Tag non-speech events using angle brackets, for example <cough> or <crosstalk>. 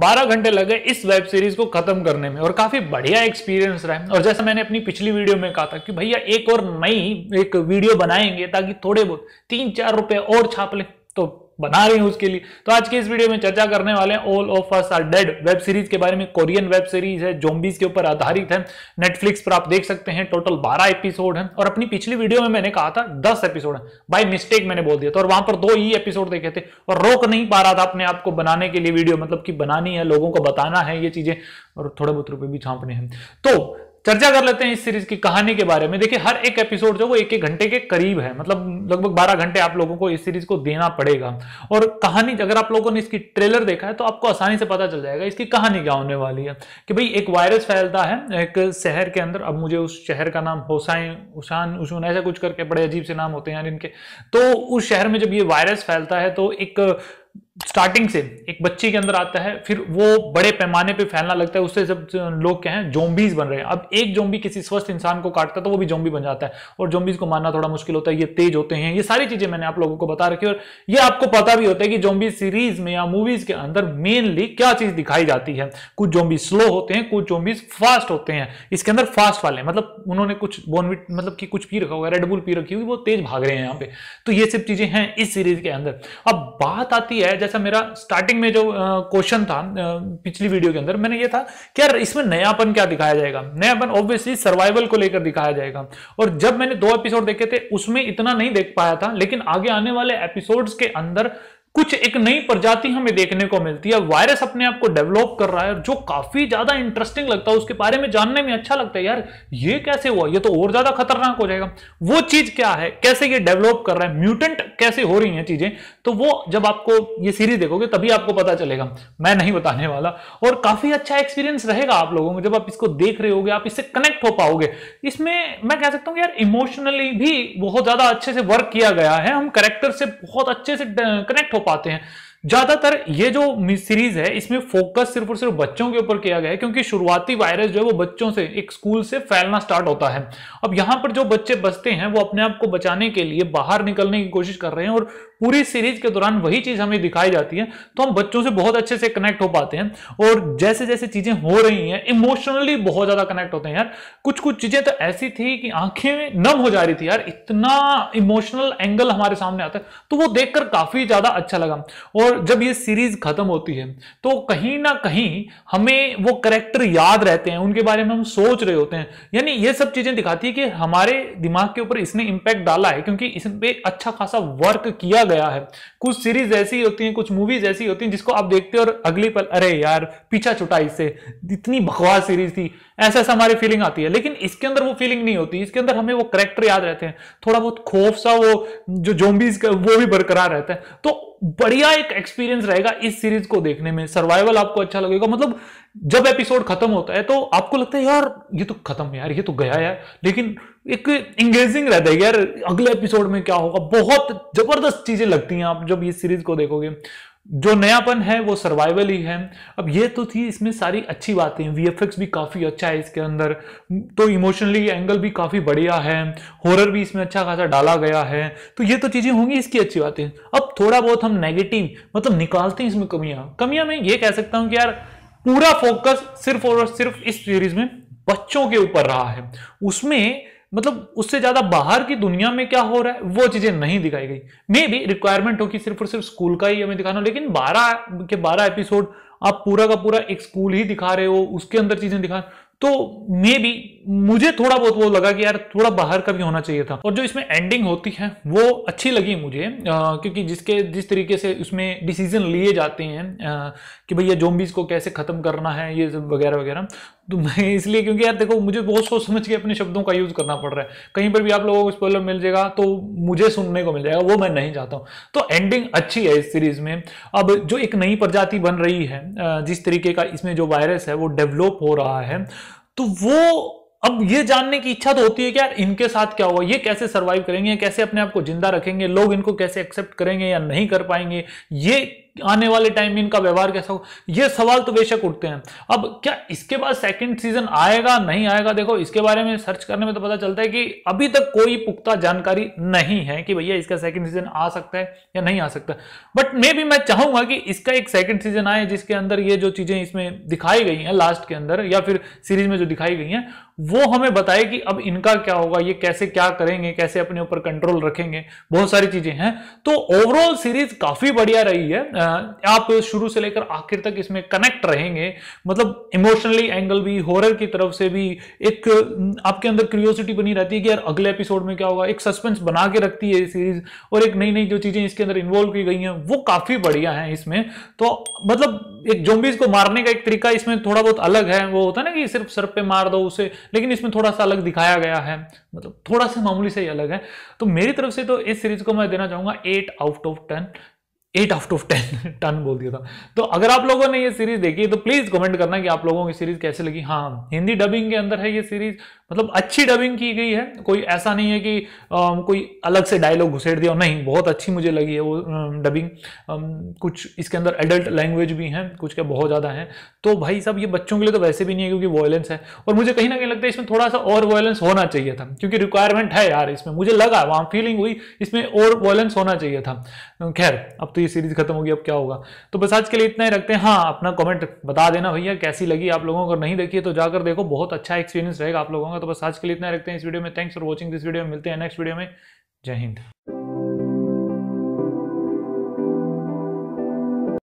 12 घंटे लगे इस वेब सीरीज को खत्म करने में और काफी बढ़िया एक्सपीरियंस रहा है और जैसा मैंने अपनी पिछली वीडियो में कहा था कि भैया एक और नई एक वीडियो बनाएंगे ताकि थोड़े बहुत तीन चार रुपए और छाप ले तो बना रहे हैं उसके लिए तो आज के इस वीडियो में चर्चा करने वाले हैं all of us are dead web series के बारे में कोरियन वेब सीरीज है जोम्बीज के ऊपर आधारित है नेटफ्लिक्स पर आप देख सकते हैं टोटल बारह एपिसोड है और अपनी पिछली वीडियो में मैंने कहा था दस एपिसोड है बाई मिस्टेक मैंने बोल दिया था और वहां पर दो ही एपिसोड देखे थे और रोक नहीं पा रहा था अपने आपको बनाने के लिए वीडियो मतलब की बनानी है लोगों को बताना है ये चीजें और थोड़े बहुत रुपए भी छापने हैं तो चर्चा कर लेते हैं इस सीरीज की कहानी के बारे में देखिए हर एक एपिसोड जो वो एक एक घंटे के करीब है मतलब लगभग बारह घंटे आप लोगों को इस सीरीज को देना पड़ेगा और कहानी अगर आप लोगों ने इसकी ट्रेलर देखा है तो आपको आसानी से पता चल जाएगा इसकी कहानी क्या होने वाली है कि भाई एक वायरस फैलता है एक शहर के अंदर अब मुझे उस शहर का नाम होसाई उशान उशून ऐसा कुछ करके बड़े अजीब से नाम होते हैं यार इनके तो उस शहर में जब ये वायरस फैलता है तो एक स्टार्टिंग से एक बच्चे के अंदर आता है फिर वो बड़े पैमाने पे फैलना लगता है उससे जब लोग क्या है जोम्बीज बन रहे हैं अब एक जोम्बी किसी स्वस्थ इंसान को काटता है तो वो भी जोम्बी बन जाता है और जोम्बीज को मानना थोड़ा मुश्किल होता है ये तेज होते हैं ये सारी चीजें मैंने आप लोगों को बता रखी और ये आपको पता भी होता है कि जोम्बी सीरीज में या मूवीज के अंदर मेनली क्या चीज दिखाई जाती है कुछ जोम्बी स्लो होते हैं कुछ जोम्बीज फास्ट होते हैं इसके अंदर फास्ट वाले मतलब उन्होंने कुछ बोनविट मतलब कि कुछ पी रखा होगा रेडबुल पी रखी हुई वो तेज भाग रहे हैं यहाँ पे तो ये सब चीजें हैं इस सीरीज के अंदर अब बात आती है जैसा मेरा स्टार्टिंग में जो क्वेश्चन था पिछली वीडियो के अंदर मैंने ये था कि यार इसमें नयापन क्या दिखाया जाएगा नयापन ऑब्वियसली सर्वाइवल को लेकर दिखाया जाएगा और जब मैंने दो एपिसोड देखे थे उसमें इतना नहीं देख पाया था लेकिन आगे आने वाले एपिसोड्स के अंदर कुछ एक नई प्रजाति हमें देखने को मिलती है वायरस अपने आप को डेवलप कर रहा है और जो काफी ज्यादा इंटरेस्टिंग लगता है उसके बारे में जानने में अच्छा लगता है यार ये कैसे हुआ ये तो और ज्यादा खतरनाक हो जाएगा वो चीज क्या है कैसे ये डेवलप कर रहा है म्यूटेंट कैसे हो रही है चीजें तो वो जब आपको ये सीरीज देखोगे तभी आपको पता चलेगा मैं नहीं बताने वाला और काफी अच्छा एक्सपीरियंस रहेगा आप लोगों को जब आप इसको देख रहे होगे आप इससे कनेक्ट हो पाओगे इसमें मैं कह सकता हूँ यार इमोशनली भी बहुत ज्यादा अच्छे से वर्क किया गया है हम करेक्टर से बहुत अच्छे से कनेक्ट हो पाते हैं ज्यादातर ये जो सीरीज है इसमें फोकस सिर्फ और सिर्फ बच्चों के ऊपर किया गया है क्योंकि शुरुआती वायरस जो है वो बच्चों से एक स्कूल से फैलना स्टार्ट होता है अब यहां पर जो बच्चे बसते हैं वो अपने आप को बचाने के लिए बाहर निकलने की कोशिश कर रहे हैं और पूरी सीरीज के दौरान वही चीज हमें दिखाई जाती है तो हम बच्चों से बहुत अच्छे से कनेक्ट हो पाते हैं और जैसे जैसे चीजें हो रही हैं इमोशनली बहुत ज्यादा कनेक्ट होते हैं यार कुछ कुछ चीजें तो ऐसी थी कि आंखें नम हो जा रही थी यार इतना इमोशनल एंगल हमारे सामने आता है तो वो देखकर काफी ज्यादा अच्छा लगा और और जब ये सीरीज खत्म होती है तो कहीं ना कहीं हमें वो करेक्टर याद रहते हैं उनके बारे में हम सोच रहे होते हैं यानी ये सब चीजें दिखाती है कि हमारे दिमाग के ऊपर इसने इम्पैक्ट डाला है क्योंकि इस पर अच्छा खासा वर्क किया गया है कुछ सीरीज ऐसी होती हैं कुछ मूवीज ऐसी होती हैं जिसको आप देखते हो और अगली पल अरे यार पीछा छुटा इससे इतनी बकवास सीरीज थी ऐसा ऐसा हमारी फीलिंग आती है लेकिन इसके अंदर वो फीलिंग नहीं होती इसके अंदर हमें वो करेक्टर याद रहते हैं थोड़ा बहुत खौफ सा वो जो जोम्बीज का वो भी बरकरार रहता है तो बढ़िया एक एक्सपीरियंस रहेगा इस सीरीज को देखने में सर्वाइवल आपको अच्छा लगेगा मतलब जब एपिसोड खत्म होता है तो आपको लगता है यार ये तो खत्म है यार ये तो गया यार लेकिन एक इंगेजिंग रहता है यार अगले एपिसोड में क्या होगा बहुत जबरदस्त चीजें लगती हैं आप जब इस सीरीज को देखोगे जो नयापन है वो सर्वाइवल ही है अब ये तो थी इसमें सारी अच्छी बातें वी भी काफ़ी अच्छा है इसके अंदर तो इमोशनली एंगल भी काफ़ी बढ़िया है हॉरर भी इसमें अच्छा खासा डाला गया है तो ये तो चीज़ें होंगी इसकी अच्छी बातें अब थोड़ा बहुत हम नेगेटिव मतलब निकालते हैं इसमें कमियां कमियां मैं ये कह सकता हूँ कि यार पूरा फोकस सिर्फ और सिर्फ इस सीरीज में बच्चों के ऊपर रहा है उसमें मतलब उससे ज्यादा बाहर की दुनिया में क्या हो रहा है वो चीजें नहीं दिखाई गई मे भी रिक्वायरमेंट हो कि सिर्फ और सिर्फ स्कूल का ही हमें दिखाना लेकिन बारह के बारह एपिसोड आप पूरा का पूरा एक स्कूल ही दिखा रहे हो उसके अंदर चीजें दिखा तो मे भी मुझे थोड़ा बहुत वो लगा कि यार थोड़ा बाहर का भी होना चाहिए था और जो इसमें एंडिंग होती है वो अच्छी लगी मुझे आ, क्योंकि जिसके जिस तरीके से उसमें डिसीजन लिए जाते हैं आ, कि भैया जोम्बीज को कैसे ख़त्म करना है ये सब वगैरह वगैरह तो मैं <laughs> इसलिए क्योंकि यार देखो मुझे बहुत सोच समझ के अपने शब्दों का यूज़ करना पड़ रहा है कहीं पर भी आप लोगों को स्पॉलर मिल जाएगा तो मुझे सुनने को मिल जाएगा वो मैं नहीं चाहता हूँ तो एंडिंग अच्छी है इस सीरीज़ में अब जो एक नई प्रजाति बन रही है जिस तरीके का इसमें जो वायरस है वो डेवलप हो रहा है तो वो अब ये जानने की इच्छा तो होती है कि यार इनके साथ क्या हुआ ये कैसे सर्वाइव करेंगे कैसे अपने आप को जिंदा रखेंगे लोग इनको कैसे एक्सेप्ट करेंगे या नहीं कर पाएंगे ये आने वाले टाइम में इनका व्यवहार कैसा हो ये सवाल तो बेशक उठते हैं अब क्या इसके बाद सेकंड सीजन आएगा नहीं आएगा देखो इसके बारे में सर्च करने में तो पता चलता है कि अभी तक कोई पुख्ता जानकारी नहीं है कि भैया इसका सेकंड सीजन आ सकता है या नहीं आ सकता बट मे भी मैं चाहूंगा कि इसका एक सेकेंड सीजन आए जिसके अंदर ये जो चीजें इसमें दिखाई गई हैं लास्ट के अंदर या फिर सीरीज में जो दिखाई गई हैं वो हमें बताए कि अब इनका क्या होगा ये कैसे क्या करेंगे कैसे अपने ऊपर कंट्रोल रखेंगे बहुत सारी चीजें हैं तो ओवरऑल सीरीज काफी बढ़िया रही है आप शुरू से लेकर आखिर तक इसमें कनेक्ट रहेंगे मतलब इमोशनली एंगल भी हॉरर की तरफ से भी एक आपके अंदर क्यूरियोसिटी बनी रहती है कि यार अगले एपिसोड में क्या होगा एक सस्पेंस बना के रखती है सीरीज और एक नई नई जो चीजें इसके अंदर इन्वॉल्व की गई हैं वो काफी बढ़िया है इसमें तो मतलब एक जोम्बिस को मारने का एक तरीका इसमें थोड़ा बहुत अलग है वो होता है ना कि सिर्फ सर पे मार दो उसे लेकिन इसमें थोड़ा सा अलग दिखाया गया है मतलब थोड़ा सा मामूली से ही अलग है तो मेरी तरफ से तो इस सीरीज को मैं देना चाहूंगा eight out of ten eight out of ten टन बोल दिया था तो अगर आप लोगों ने ये सीरीज देखी है तो प्लीज कमेंट करना कि आप लोगों की सीरीज कैसे लगी हाँ हिंदी डबिंग के अंदर है ये सीरीज मतलब अच्छी डबिंग की गई है कोई ऐसा नहीं है कि आ, कोई अलग से डायलॉग घुसेड़ दिया नहीं बहुत अच्छी मुझे लगी है वो डबिंग कुछ इसके अंदर एडल्ट लैंग्वेज भी हैं कुछ क्या बहुत ज़्यादा हैं तो भाई साहब ये बच्चों के लिए तो वैसे भी नहीं है क्योंकि वॉयलेंस है और मुझे कहीं ना कहीं लगता है इसमें थोड़ा सा और वॉयलेंस होना चाहिए था क्योंकि रिक्वायरमेंट है यार इसमें मुझे लगा वहाँ फीलिंग हुई इसमें और वॉयलेंस होना चाहिए था खैर अब तो ये सीरीज खत्म होगी अब क्या होगा तो बस आज के लिए इतना ही रखते हैं हाँ अपना कॉमेंट बता देना भैया कैसी लगी आप लोगों को नहीं देखिए तो जाकर देखो बहुत अच्छा एक्सपीरियंस रहेगा आप लोगों का तो बस आज के लिए इतना रखते हैं इस वीडियो में thanks for watching this video में मिलते हैं नेक्स्ट वीडियो में जय हिंद